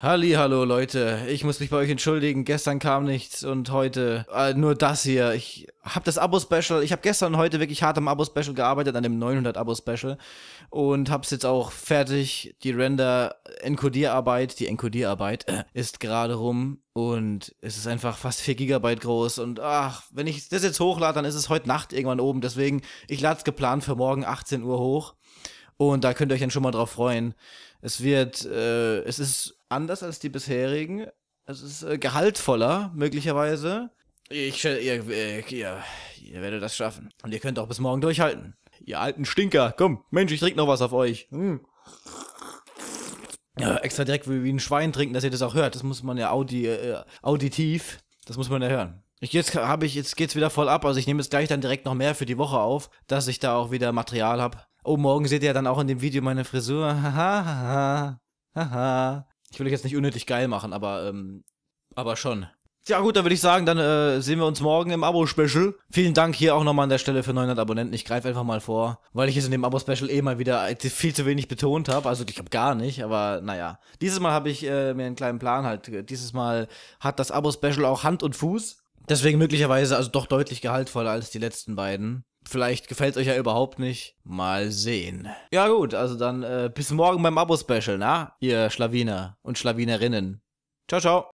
Halli, hallo Leute, ich muss mich bei euch entschuldigen, gestern kam nichts und heute äh, nur das hier. Ich habe das Abo-Special, ich habe gestern und heute wirklich hart am Abo-Special gearbeitet, an dem 900-Abo-Special und habe es jetzt auch fertig. Die Render-Enkodierarbeit, die Enkodierarbeit äh, ist gerade rum und es ist einfach fast 4 Gigabyte groß und ach, wenn ich das jetzt hochlade, dann ist es heute Nacht irgendwann oben, deswegen ich lade es geplant für morgen 18 Uhr hoch. Und da könnt ihr euch dann schon mal drauf freuen. Es wird, äh, es ist anders als die bisherigen. Es ist äh, gehaltvoller, möglicherweise. Ich, ihr, ihr, äh, ihr, ihr werdet das schaffen. Und ihr könnt auch bis morgen durchhalten. Ihr alten Stinker, komm, Mensch, ich trinke noch was auf euch. Hm. Ja, extra direkt wie, wie ein Schwein trinken, dass ihr das auch hört. Das muss man ja audi, äh, auditiv, das muss man ja hören. Ich, jetzt habe ich, jetzt geht's wieder voll ab. Also ich nehme jetzt gleich dann direkt noch mehr für die Woche auf, dass ich da auch wieder Material habe oh, morgen seht ihr ja dann auch in dem Video meine Frisur. Haha, haha. Ich will euch jetzt nicht unnötig geil machen, aber, ähm, aber schon. Ja gut, dann würde ich sagen, dann äh, sehen wir uns morgen im Abo-Special. Vielen Dank hier auch nochmal an der Stelle für 900 Abonnenten. Ich greife einfach mal vor, weil ich es in dem Abo-Special eh mal wieder viel zu wenig betont habe. Also ich habe gar nicht, aber naja. Dieses Mal habe ich äh, mir einen kleinen Plan halt. Äh, dieses Mal hat das Abo-Special auch Hand und Fuß. Deswegen möglicherweise also doch deutlich gehaltvoller als die letzten beiden. Vielleicht gefällt es euch ja überhaupt nicht. Mal sehen. Ja gut, also dann äh, bis morgen beim Abo-Special, na? Ihr Schlawiner und Schlawinerinnen. Ciao, ciao.